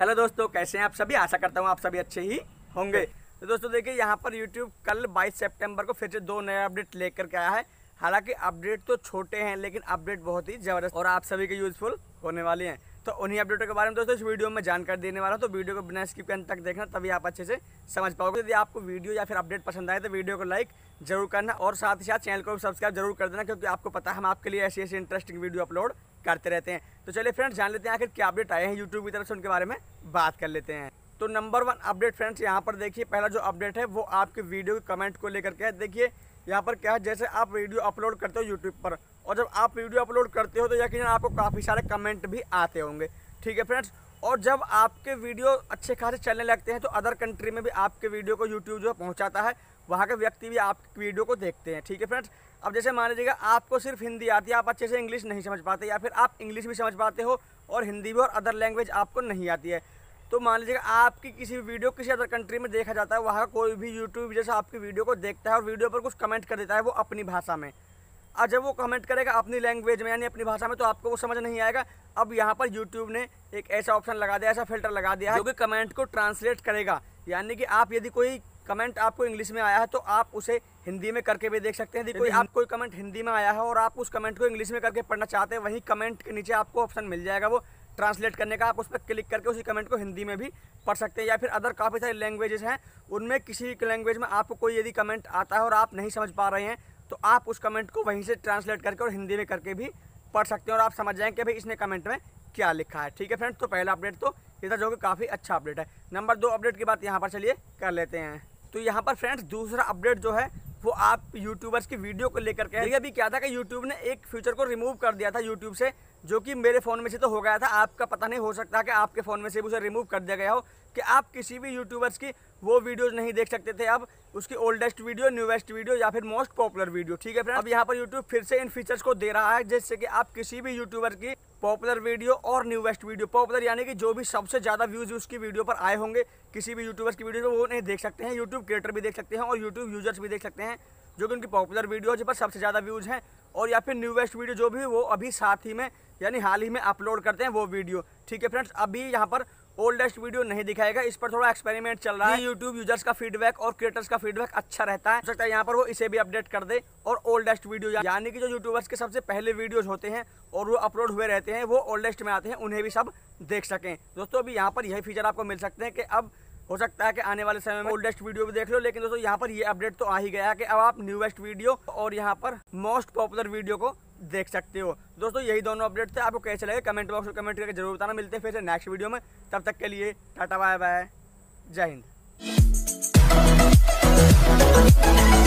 hello दोस्तों कैसे हैं आप सभी आशा करता हूँ आप सभी अच्छे ही होंगे तो दोस्तों देखिए यहाँ पर यूट्यूब कल 22 सितंबर को फिर से दो नए अपडेट लेकर के आया है हालांकि अपडेट तो छोटे हैं लेकिन अपडेट बहुत ही ज़बरदस्त और आप सभी के यूज़फुल होने वाले हैं तो उन्हीं अपडेटों के बारे में दोस्तों इस वीडियो में जानकारी देने वाला हूँ तो वीडियो को बिना स्किप अंत तक देखना तभी आप अच्छे से समझ पाओगे यदि आपको वीडियो या फिर अपडेट पसंद आए तो वीडियो को लाइक जरूर करना और साथ ही साथ चैनल को भी सब्सक्राइब जरूर कर देना क्योंकि आपको पता है हम आपके लिए ऐसी ऐसी इंटरेस्टिंग वीडियो अपलोड करते रहते हैं तो चलिए फ्रेंड्स जान लेते हैं आखिर क्या अपडेट आए हैं यूट्यूब की तरफ से उनके बारे में बात कर लेते हैं तो नंबर वन अपडेट फ्रेंड्स यहाँ पर देखिए पहला जो अपडेट है वो आपके वीडियो के कमेंट को लेकर के देखिए यहाँ पर क्या है जैसे आप वीडियो अपलोड करते हो यूट्यूब पर और जब आप वीडियो अपलोड करते हो तो यकीन आपको काफ़ी सारे कमेंट भी आते होंगे ठीक है फ्रेंड्स और जब आपके वीडियो अच्छे खासे चलने लगते हैं तो अदर कंट्री में भी आपके वीडियो को यूट्यूब जो है पहुँचाता है वहाँ के व्यक्ति भी आपकी वीडियो को देखते हैं ठीक है फ्रेंड्स अब जैसे मान लीजिएगा आपको सिर्फ हिंदी आती है आप अच्छे से इंग्लिश नहीं समझ पाते या फिर आप इंग्लिश भी समझ पाते हो और हिंदी भी और अदर लैंग्वेज आपको नहीं आती है तो मान लीजिएगा आपकी किसी वीडियो किसी अदर कंट्री में देखा जाता है वहाँ का कोई भी यूट्यूब जैसे आपकी वीडियो को देखता है और वीडियो पर कुछ कमेंट कर देता है वो अपनी भाषा में और जब वो कमेंट करेगा अपनी लैंग्वेज में यानी अपनी भाषा में तो आपको वो समझ नहीं आएगा अब यहाँ पर यूट्यूब ने एक ऐसा ऑप्शन लगा दिया ऐसा फिल्टर लगा दिया है जो कि कमेंट को ट्रांसलेट करेगा यानी कि आप यदि कोई कमेंट आपको इंग्लिश में आया है तो आप उसे हिंदी में करके भी देख सकते हैं यदि कोई आप कोई कमेंट हिंदी में आया है और आप उस कमेंट को इंग्लिश में करके पढ़ना चाहते हैं वहीं कमेंट के नीचे आपको ऑप्शन मिल जाएगा वो ट्रांसलेट करने का आप उस पर क्लिक करके उसी कमेंट को हिंदी में भी पढ़ सकते हैं या फिर अदर काफ़ी सारी लैंग्वेजेस हैं उनमें किसी लैंग्वेज में आपको कोई यदि कमेंट आता है और आप नहीं समझ पा रहे हैं तो आप उस कमेंट को वहीं से ट्रांसलेट करके और हिंदी में करके भी पढ़ सकते हैं और आप समझ जाएँ कि भाई इसने कमेंट में क्या लिखा है ठीक है फ्रेंड्स तो पहला अपडेट तो इधर जो कि काफ़ी अच्छा अपडेट है नंबर दो अपडेट की बात यहाँ पर चलिए कर लेते हैं तो यहाँ पर फ्रेंड्स दूसरा अपडेट जो है वो आप यूट्यूबर्स की वीडियो को लेकर के अभी क्या था कि यूट्यूब ने एक फीचर को रिमूव कर दिया था यूट्यूब से जो कि मेरे फ़ोन में से तो हो गया था आपका पता नहीं हो सकता कि आपके फ़ोन में से भी उसे रिमूव कर दिया गया हो कि आप किसी भी यूट्यूबर्स की वो वीडियोज़ नहीं देख सकते थे अब उसकी ओल्डेस्ट वीडियो न्यूएस्ट वीडियो या फिर मोस्ट पॉपुलर वीडियो ठीक है फ्रेंड अब यहाँ पर यूट्यूब फिर से इन फीचर्स को दे रहा है जिससे कि आप किसी भी यूट्यूबर की पॉपुलर वीडियो और न्यूएस्ट वीडियो पॉपुलर यानी कि जो भी सबसे ज़्यादा व्यूज़ उसकी वीडियो पर आए होंगे किसी भी यूट्यूबर्स की वीडियो पर वो नहीं देख सकते हैं यूट्यूब क्रिएटर भी देख सकते हैं और यूट्यूब यूजर्स भी देख सकते हैं जो कि उनकी पॉपुलर जिस पर सबसे ज़्यादा व्यूज़ हैं और या फिर न्यूवेस्ट वीडियो जो भी वो अभी साथ ही में यानी हाल ही में अपलोड करते हैं वो वीडियो ठीक है फ्रेंड्स अभी यहाँ पर ओल्डेस्ट वीडियो नहीं दिखाएगा इस पर थोड़ा एक्सपेरिमेंट चल रहा है यूट्यूब यूजर्स का फीडबैक और क्रिएटर्स का फीडबैक अच्छा रहता है हो सकता है यहाँ पर वो इसे भी अपडेट कर दे और ओल्डेस्ट वीडियो यानी कि जो यूट्यूबर्स के सबसे पहले वीडियोज होते हैं और वो अपलोड हुए रहते हैं वो ओल्डेस्ट में आते हैं उन्हें भी सब देख सकें दोस्तों अभी यहाँ पर यही फीचर आपको मिल सकते हैं कि अब हो सकता है कि आने वाले समय में ओल्डेस्ट वीडियो भी देख लो लेकिन दोस्तों यहाँ पर ये अपडेट तो आ ही गया कि अब आप न्यूएस्ट वीडियो और यहाँ पर मोस्ट पॉपुलर वीडियो को देख सकते हो दोस्तों यही दोनों अपडेट थे आपको कैसे लगे कमेंट बॉक्स में कमेंट करके जरूर बताना मिलते हैं फिर से नेक्स्ट वीडियो में तब तक के लिए टाटा बाय बाय जय हिंद